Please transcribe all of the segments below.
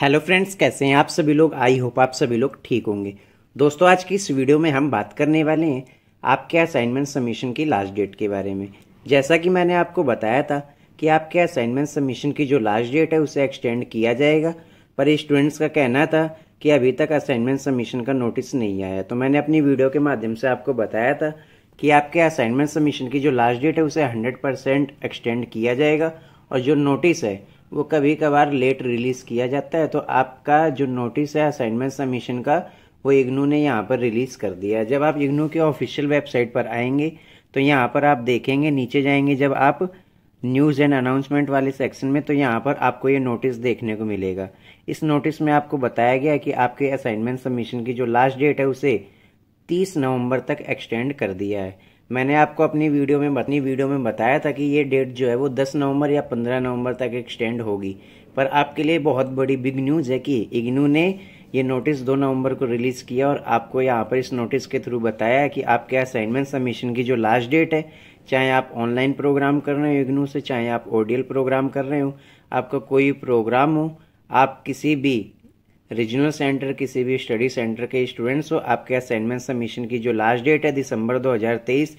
hello friends कैसे हैं आप सभी लोग आई होप आप सभी लोग ठीक होंगे दोस्तों आज की इस वीडियो में हम बात करने वाले हैं आपके असाइनमेंट सबमिशन की लास्ट डेट के बारे में जैसा कि मैंने आपको बताया था कि आपके असाइनमेंट सबमिशन की जो लास्ट डेट है उसे एक्सटेंड किया जाएगा पर स्टूडेंट्स का कहना था कि अभी तक असाइनमेंट सबमिशन का नोटिस नहीं आया तो मैंने अपनी वीडियो के माध्यम से आपको बताया था कि आपके असाइनमेंट सबमिशन की जो लास्ट डेट है उसे हंड्रेड एक्सटेंड किया जाएगा और जो नोटिस है वो कभी कभार लेट रिलीज़ किया जाता है तो आपका जो नोटिस है असाइनमेंट सबमिशन का वो इग्नू ने यहाँ पर रिलीज़ कर दिया जब आप इग्नू के ऑफिशियल वेबसाइट पर आएंगे तो यहाँ पर आप देखेंगे नीचे जाएंगे जब आप न्यूज़ एंड अनाउंसमेंट वाले सेक्शन में तो यहाँ पर आपको ये नोटिस देखने को मिलेगा इस नोटिस में आपको बताया गया कि आपके असाइनमेंट सबमिशन की जो लास्ट डेट है उसे 30 नवंबर तक एक्सटेंड कर दिया है मैंने आपको अपनी वीडियो में अपनी वीडियो में बताया था कि ये डेट जो है वो 10 नवंबर या 15 नवंबर तक एक्सटेंड होगी पर आपके लिए बहुत बड़ी बिग न्यूज़ है कि इग्नू ने ये नोटिस 2 नवंबर को रिलीज़ किया और आपको यहाँ पर इस नोटिस के थ्रू बताया है कि आपके असाइनमेंट सबमिशन की जो लास्ट डेट है चाहे आप ऑनलाइन प्रोग्राम कर रहे हो इग्नू से चाहे आप ओडियल प्रोग्राम कर रहे हो आपका कोई प्रोग्राम हो आप किसी भी रीजनल सेंटर किसी भी स्टडी सेंटर के स्टूडेंट्स हो आपके असाइनमेंट सबमिशन की जो लास्ट डेट है दिसंबर 2023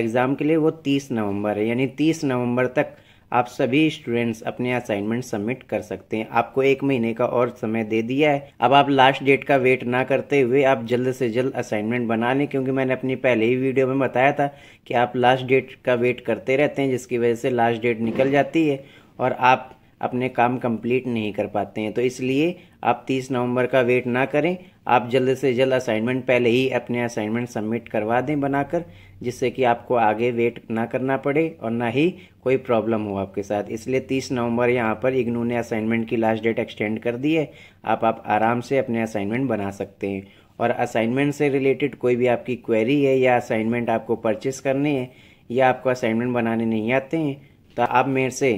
एग्ज़ाम के लिए वो 30 नवंबर है यानी 30 नवंबर तक आप सभी स्टूडेंट्स अपने असाइनमेंट सबमिट कर सकते हैं आपको एक महीने का और समय दे दिया है अब आप लास्ट डेट का वेट ना करते हुए आप जल्द से जल्द असाइनमेंट बना लें क्योंकि मैंने अपनी पहले ही वीडियो में बताया था कि आप लास्ट डेट का वेट करते रहते हैं जिसकी वजह से लास्ट डेट निकल जाती है और आप अपने काम कंप्लीट नहीं कर पाते हैं तो इसलिए आप 30 नवंबर का वेट ना करें आप जल्द से जल्द असाइनमेंट पहले ही अपने असाइनमेंट सबमिट करवा दें बनाकर जिससे कि आपको आगे वेट ना करना पड़े और ना ही कोई प्रॉब्लम हो आपके साथ इसलिए 30 नवंबर यहाँ पर इग्नू ने असाइनमेंट की लास्ट डेट एक्सटेंड कर दी है आप आप आराम से अपने असाइनमेंट बना सकते हैं और असाइनमेंट से रिलेटेड कोई भी आपकी क्वेरी है या असाइनमेंट आपको परचेस करने हैं या आपको असाइनमेंट बनाने नहीं आते हैं तो आप मेरे से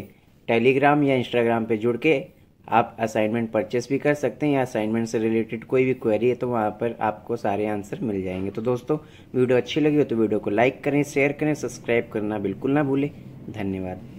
टेलीग्राम या इंस्टाग्राम पे जुड़ के आप असाइनमेंट परचेस भी कर सकते हैं या असाइनमेंट से रिलेटेड कोई भी क्वेरी है तो वहाँ पर आपको सारे आंसर मिल जाएंगे तो दोस्तों वीडियो अच्छी लगी हो तो वीडियो को लाइक करें शेयर करें सब्सक्राइब करना बिल्कुल ना भूलें धन्यवाद